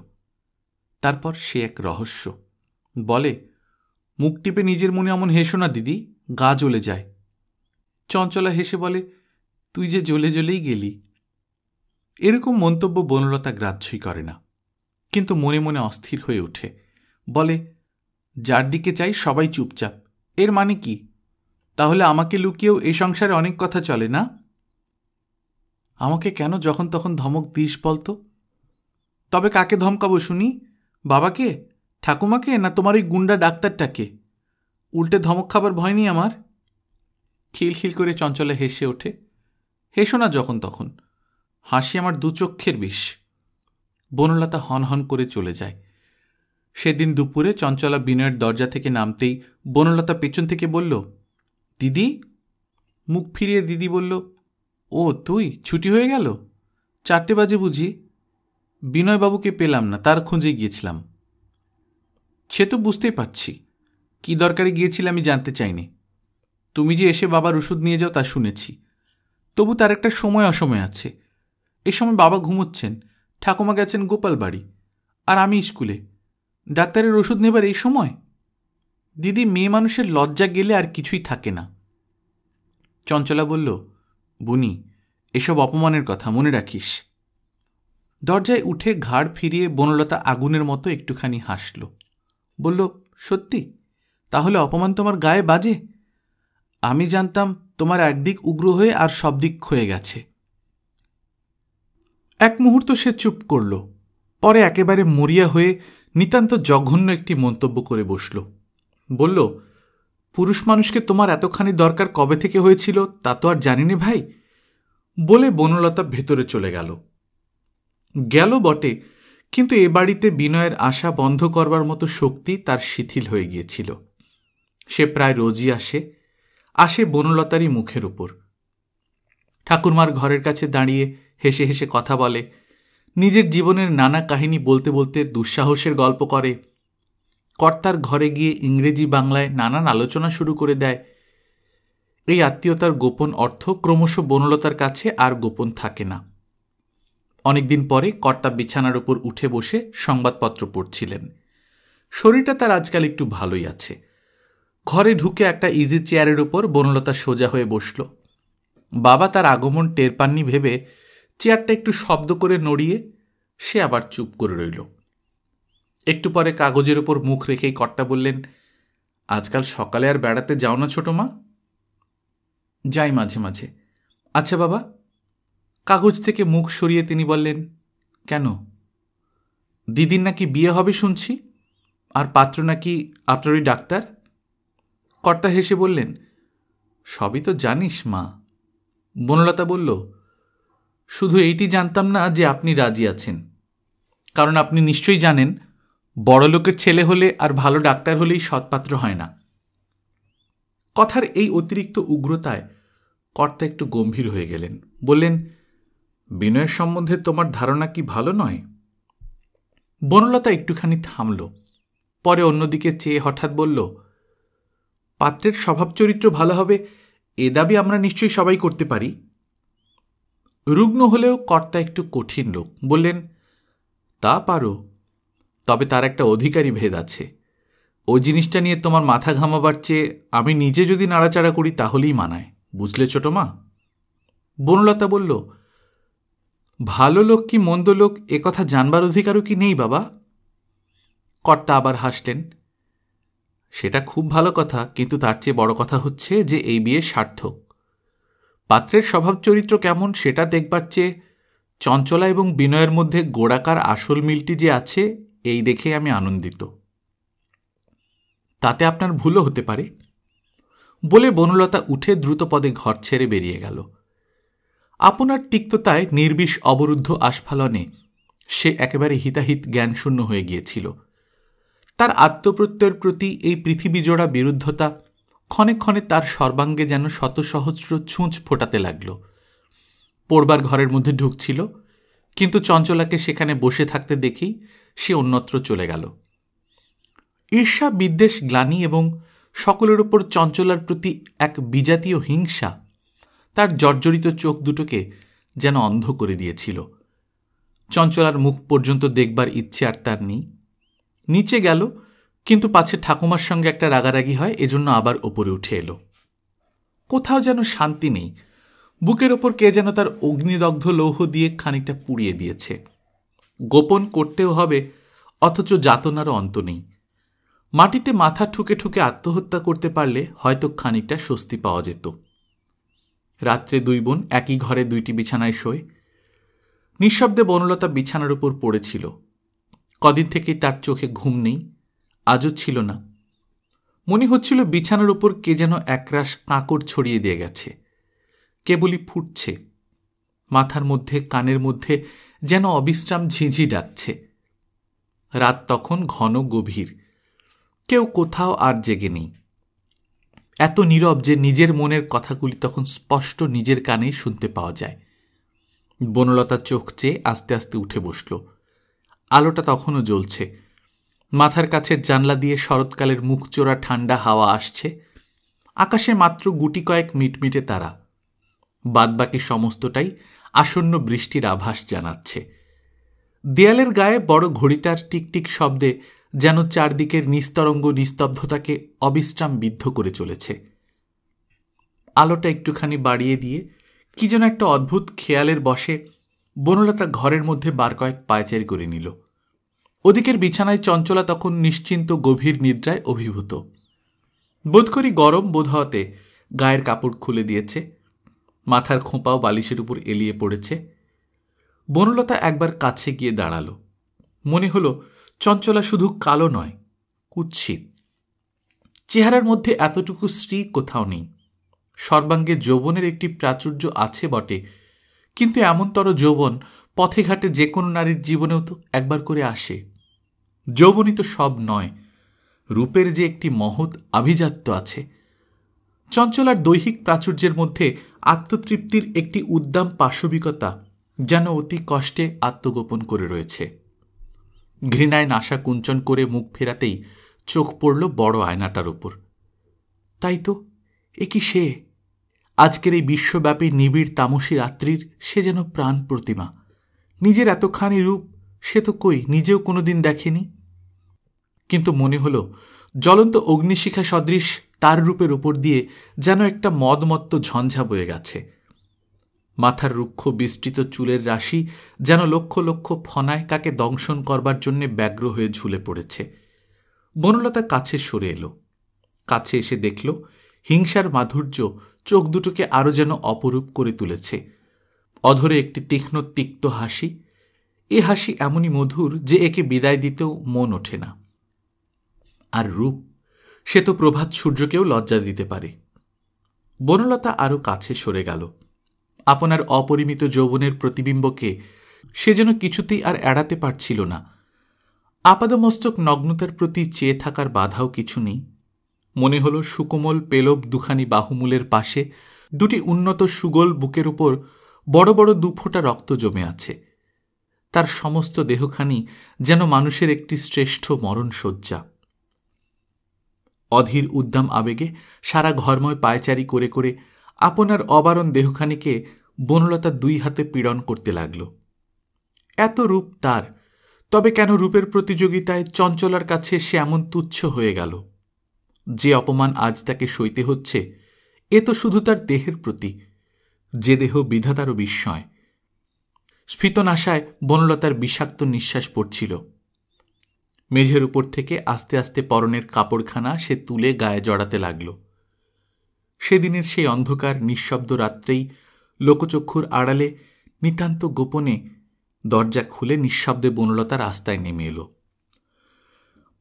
তারপর সে এক রহস্য বলে মুখ টিপে নিজের মনে এমন হেসো না দিদি গা জ্বলে যায় চঞ্চলা হেসে বলে তুই যে জ্বলে জ্বলেই গেলি এরকম মন্তব্য বনলতা গ্রাহ্যই করে না কিন্তু মনে মনে অস্থির হয়ে ওঠে বলে যার দিকে চাই সবাই চুপচাপ এর মানে কি তাহলে আমাকে লুকিয়েও এই সংসারে অনেক কথা চলে না আমাকে কেন যখন তখন ধমক দিস বলতো তবে কাকে ধমকাবো শুনি বাবাকে ঠাকুমাকে না তোমার ওই গুন্ডা ডাক্তারটাকে উল্টে ধমক খাবার ভয় নেই আমার খিলখিল করে চঞ্চলে হেসে ওঠে হেসো না যখন তখন হাসি আমার দুচক্ষের বিষ বনলতা হনহন করে চলে যায় সেদিন দুপুরে চঞ্চলা বিনয়ের দরজা থেকে নামতেই বনলতা পেছন থেকে বলল দিদি মুখ ফিরিয়ে দিদি বলল ও তুই ছুটি হয়ে গেল চারটে বাজে বুঝি বিনয়বাবুকে পেলাম না তার খুঁজেই গিয়েছিলাম সে তো বুঝতেই পারছি কি দরকারে গিয়েছিল আমি জানতে চাইনি তুমি যে এসে বাবার ওষুধ নিয়ে যাও তা শুনেছি তবু তার একটা সময় অসময় আছে এ সময় বাবা ঘুমোচ্ছেন ঠাকুমা গেছেন গোপাল বাড়ি আর আমি স্কুলে ডাক্তারের ওষুধ নেবার এই সময় দিদি মেয়ে মানুষের লজ্জা গেলে আর কিছুই থাকে না চঞ্চলা বলল বুনি এসব অপমানের কথা মনে রাখিস দরজায় উঠে ঘাড় ফিরিয়ে বনলতা আগুনের মতো একটুখানি হাসল বলল সত্যি তাহলে অপমান তোমার গায়ে বাজে আমি জানতাম তোমার একদিক উগ্র হয়ে আর সব দিক ক্ষয়ে গেছে এক মুহূর্ত সে চুপ করল পরে একেবারে মরিয়া হয়ে নিতান্ত জঘন্য একটি মন্তব্য করে বসল বলল পুরুষ মানুষকে তোমার এতখানি দরকার কবে থেকে হয়েছিল তা তো আর জানিনি ভাই বলে বনলতা ভেতরে চলে গেল গেল বটে কিন্তু এ বাড়িতে বিনয়ের আশা বন্ধ করবার মতো শক্তি তার শিথিল হয়ে গিয়েছিল সে প্রায় রোজই আসে আসে বনলতারই মুখের উপর ঠাকুরমার ঘরের কাছে দাঁড়িয়ে হেসে হেসে কথা বলে নিজের জীবনের নানা কাহিনী বলতে বলতে দুঃসাহসের গল্প করে কর্তার ঘরে গিয়ে ইংরেজি বাংলায় নানান আলোচনা শুরু করে দেয় এই আত্মীয়তার গোপন অর্থ ক্রমশ বনলতার কাছে আর গোপন থাকে না অনেকদিন পরে কর্তা বিছানার উপর উঠে বসে সংবাদপত্র পড়ছিলেন শরীরটা তার আজকাল একটু ভালোই আছে ঘরে ঢুকে একটা ইজি চেয়ারের উপর বনলতা সোজা হয়ে বসল বাবা তার আগমন টের পাননি ভেবে চেয়ারটা একটু শব্দ করে নড়িয়ে সে আবার চুপ করে রইল একটু পরে কাগজের ওপর মুখ রেখেই কর্তা বললেন আজকাল সকালে আর বেড়াতে যাও না ছোটো মা যাই মাঝে মাঝে আচ্ছা বাবা কাগজ থেকে মুখ সরিয়ে তিনি বললেন কেন দিদির নাকি বিয়ে হবে শুনছি আর পাত্র নাকি আপনারই ডাক্তার কর্তা হেসে বললেন সবই তো জানিস মা বনলতা বলল শুধু এইটি জানতাম না যে আপনি রাজি আছেন কারণ আপনি নিশ্চয়ই জানেন বড়লোকের ছেলে হলে আর ভালো ডাক্তার হলেই সৎপাত্র হয় না কথার এই অতিরিক্ত উগ্রতায় কর্তা একটু গম্ভীর হয়ে গেলেন বললেন বিনয়ের সম্বন্ধে তোমার ধারণা কি ভালো নয় বনলতা একটুখানি থামল পরে অন্যদিকে চেয়ে হঠাৎ বলল পাত্রের স্বভাব চরিত্র ভালো হবে এ দাবি আমরা নিশ্চয়ই সবাই করতে পারি রুগ্ন হলেও কর্তা একটু কঠিন লোক বললেন তা পারো তবে তার একটা অধিকারী ভেদ আছে ও জিনিসটা নিয়ে তোমার মাথা ঘামাবার চেয়ে আমি নিজে যদি নাড়াচাড়া করি তাহলেই মানায় বুঝলে ছোট মা বনলতা বলল ভালো লোক কি মন্দ লোক একথা জানবার অধিকারও কি নেই বাবা কর্তা আবার হাসলেন সেটা খুব ভালো কথা কিন্তু তার চেয়ে বড় কথা হচ্ছে যে এই বিয়ে সার্থক পাত্রের স্বভাব চরিত্র কেমন সেটা দেখবার চেয়ে চঞ্চলা এবং বিনয়ের মধ্যে গোড়াকার আসল মিলটি যে আছে এই দেখে আমি আনন্দিত তাতে আপনার ভুলও হতে পারে বলে বনলতা উঠে দ্রুত পদে ঘর ছেড়ে বেরিয়ে গেল আপনার তিক্ততায় নির্বিষ অবরুদ্ধ আস্ফালনে সে একেবারে হিতাহিত জ্ঞানশূন্য হয়ে গিয়েছিল তার আত্মপ্রত্যয়ের প্রতি এই পৃথিবীজোড়া বিরুদ্ধতা ক্ষণে ক্ষণে তার সর্বাঙ্গে যেন শত সহস্র ছুঁচ ফোটাতে লাগল পড়বার ঘরের মধ্যে ঢুকছিল কিন্তু চঞ্চলাকে সেখানে বসে থাকতে দেখেই সে অন্যত্র চলে গেল ঈর্ষা বিদ্বেষ গ্লানি এবং সকলের ওপর চঞ্চলার প্রতি এক বিজাতীয় হিংসা তার জর্জরিত চোখ দুটোকে যেন অন্ধ করে দিয়েছিল চঞ্চলার মুখ পর্যন্ত দেখবার ইচ্ছে আর তার নেই নিচে গেল কিন্তু পাছে ঠাকুমার সঙ্গে একটা রাগারাগি হয় এজন্য আবার ওপরে উঠে এলো কোথাও যেন শান্তি নেই বুকের ওপর কে যেন তার অগ্নিদগ্ধ লৌহ দিয়ে খানিকটা পুড়িয়ে দিয়েছে গোপন করতেও হবে অথচ যাতনারও অন্ত নেই মাটিতে মাথা ঠুকে ঠুকে আত্মহত্যা করতে পারলে হয়তো খানিকটা স্বস্তি পাওয়া যেত রাত্রে দুই বোন একই ঘরে দুইটি বিছানায় শোয় নিঃশব্দে বনলতা বিছানার উপর পড়েছিল কদিন থেকে তার চোখে ঘুম নেই আজও ছিল না মনে হচ্ছিল বিছানার উপর কে যেন একরাশ কাঁকড় ছড়িয়ে দিয়ে গেছে কেবলই ফুটছে মাথার মধ্যে কানের মধ্যে যেন অবিশ্রাম ঝিঁঝি ডাকছে রাত তখন ঘন গভীর কেউ কোথাও আর জেগে নেই এত নীরব যে নিজের মনের কথাগুলি তখন স্পষ্ট নিজের কানেই শুনতে পাওয়া যায় বনলতা চোখ চেয়ে আস্তে আস্তে উঠে বসল আলোটা তখনও জ্বলছে মাথার কাছের জানলা দিয়ে শরৎকালের মুখ চোরা ঠান্ডা হাওয়া আসছে আকাশে মাত্র গুটি কয়েক মিটমিটে তারা বাদবাকি সমস্তটাই আসন্ন বৃষ্টির আভাস জানাচ্ছে দেয়ালের গায়ে বড় ঘড়িটার টিকটিক শব্দে যেন চারদিকের নিস্তরঙ্গ নিস্তব্ধতাকে অবিশ্রাম বিদ্ধ করে চলেছে আলোটা একটুখানি বাড়িয়ে দিয়ে কি যেন একটা অদ্ভুত খেয়ালের বসে বনলতা ঘরের মধ্যে বার কয়েক পায়চারি করে নিল ওদিকের বিছানায় চঞ্চলা তখন নিশ্চিন্ত গভীর নিদ্রায় অভিভূত বোধ করি গরম বোধ হওয়াতে গায়ের কাপড় খুলে দিয়েছে মাথার খোঁপাও বালিশের উপর এলিয়ে পড়েছে বনলতা একবার কাছে গিয়ে দাঁড়াল মনে হলো চঞ্চলা শুধু কালো নয় কুৎসিত চেহারার মধ্যে এতটুকু স্ত্রী কোথাও নেই সর্বাঙ্গে যৌবনের একটি প্রাচুর্য আছে বটে কিন্তু এমনতর যৌবন পথে ঘাটে যে কোনো নারীর জীবনেও তো একবার করে আসে যৌবনই তো সব নয় রূপের যে একটি মহৎ আভিজাত্য আছে চঞ্চলার দৈহিক প্রাচুর্যের মধ্যে আত্মতৃপ্তির একটি উদ্দাম পাশবিকতা যেন অতি কষ্টে আত্মগোপন করে রয়েছে ঘৃণায় নাশা কুঞ্চন করে মুখ ফেরাতেই চোখ পড়ল বড় আয়নাটার ওপর তাই তো এ কি সে আজকের এই বিশ্বব্যাপী নিবিড় তামসী রাত্রির সে যেন প্রাণ প্রতিমা নিজের এতখানি রূপ সে তো কই নিজেও কোনো দিন দেখেনি কিন্তু মনে হল জ্বলন্ত অগ্নিশিখা সদৃশ তার রূপের ওপর দিয়ে যেন একটা মদমত্ত ঝঞ্ঝা বয়ে গেছে মাথার রুক্ষ বিস্তৃত চুলের রাশি যেন লক্ষ লক্ষ ফনায় কাকে দংশন করবার জন্যে ব্যগ্র হয়ে ঝুলে পড়েছে বনলতা কাছে সরে এলো কাছে এসে দেখল হিংসার মাধুর্য চোখ দুটোকে আরও যেন অপরূপ করে তুলেছে অধরে একটি তীক্ষ্ণ তিক্ত হাসি এ হাসি এমনই মধুর যে একে বিদায় দিতেও মন ওঠে না আর রূপ সে তো প্রভাত সূর্যকেও লজ্জা দিতে পারে বনলতা আরও কাছে সরে গেল আপনার অপরিমিত যৌবনের প্রতিবিম্বকে সে যেন কিছুতেই আর এড়াতে পারছিল না আপাদমস্তক নগ্নতার প্রতি চেয়ে থাকার বাধাও কিছু নেই মনে হল সুকোমল পেলব দুখানি বাহুমূলের পাশে দুটি উন্নত সুগোল বুকের উপর বড় বড় দুফোটা রক্ত জমে আছে তার সমস্ত দেহখানি যেন মানুষের একটি শ্রেষ্ঠ মরণসজ্জা অধীর উদ্দাম আবেগে সারা ঘরময় পায়চারি করে করে আপনার অবারণ দেহখানিকে বনলতা দুই হাতে পীড়ন করতে লাগল এত রূপ তার তবে কেন রূপের প্রতিযোগিতায় চঞ্চলার কাছে সে এমন তুচ্ছ হয়ে গেল যে অপমান আজ তাকে সইতে হচ্ছে এ তো শুধু তার দেহের প্রতি যে দেহ বিধাতারও বিস্ময় স্ফীত নাশায় বনলতার বিষাক্ত নিঃশ্বাস পড়ছিল মেঝের উপর থেকে আস্তে আস্তে পরনের কাপড়খানা সে তুলে গায়ে জড়াতে লাগল সেদিনের সেই অন্ধকার নিঃশব্দ রাত্রেই লোকচক্ষুর আড়ালে নিতান্ত গোপনে দরজা খুলে নিঃশব্দে বনলতা রাস্তায় নেমে এলো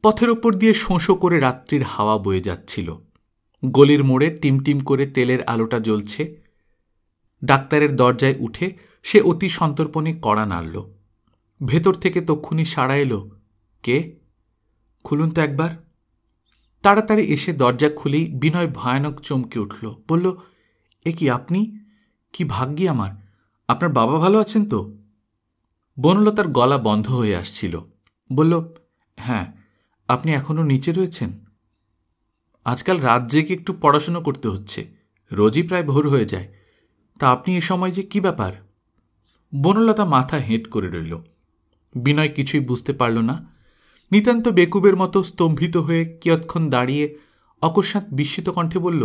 পথের ওপর দিয়ে শোঁসো করে রাত্রির হাওয়া বয়ে যাচ্ছিল গলির মোড়ে টিমটিম করে তেলের আলোটা জ্বলছে ডাক্তারের দরজায় উঠে সে অতি সন্তর্পণে কড়া নাড়ল ভেতর থেকে তক্ষুনি সাড়া এলো কে খুলুন তো একবার তাড়াতাড়ি এসে দরজা খুলেই বিনয় ভয়ানক চমকে উঠল বলল এ কি আপনি কি ভাগ্যি আমার আপনার বাবা ভালো আছেন তো বনলতার গলা বন্ধ হয়ে আসছিল বলল হ্যাঁ আপনি এখনও নিচে রয়েছেন আজকাল রাত জেগে একটু পড়াশুনো করতে হচ্ছে রোজই প্রায় ভোর হয়ে যায় তা আপনি এ সময় যে কি ব্যাপার বনলতা মাথা হেঁট করে রইল বিনয় কিছুই বুঝতে পারল না নিতান্ত বেকুবের মতো স্তম্ভিত হয়ে কিয়ৎক্ষণ দাঁড়িয়ে অকস্মাৎ বিস্মিত কণ্ঠে বলল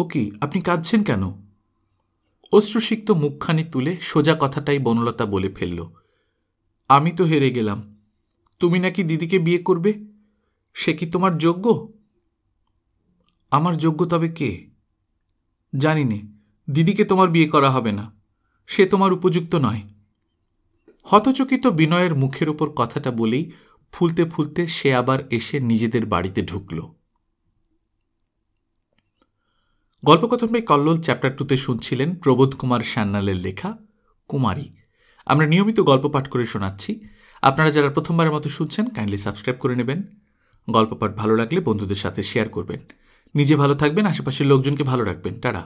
ও কি আপনি কাঁদছেন কেন অশ্রুসিক্ত মুখখানি তুলে সোজা কথাটাই বনলতা বলে ফেলল আমি তো হেরে গেলাম তুমি নাকি দিদিকে বিয়ে করবে সে কি তোমার যোগ্য আমার যোগ্য তবে কে জানি নে দিদিকে তোমার বিয়ে করা হবে না সে তোমার উপযুক্ত নয় হতচকিত বিনয়ের মুখের ওপর কথাটা বলেই ফুলতে ফুলতে সে আবার এসে নিজেদের বাড়িতে ঢুকল গল্পকথনবাই কল্লোল চ্যাপ্টার টুতে শুনছিলেন প্রবোধ কুমার সান্যালের লেখা কুমারী আমরা নিয়মিত গল্প পাঠ করে শোনাচ্ছি আপনারা যারা প্রথমবারের মতো শুনছেন কাইন্ডলি সাবস্ক্রাইব করে নেবেন গল্প পাঠ ভালো লাগলে বন্ধুদের সাথে শেয়ার করবেন নিজে ভালো থাকবেন আশেপাশের লোকজনকে ভালো রাখবেন টাটা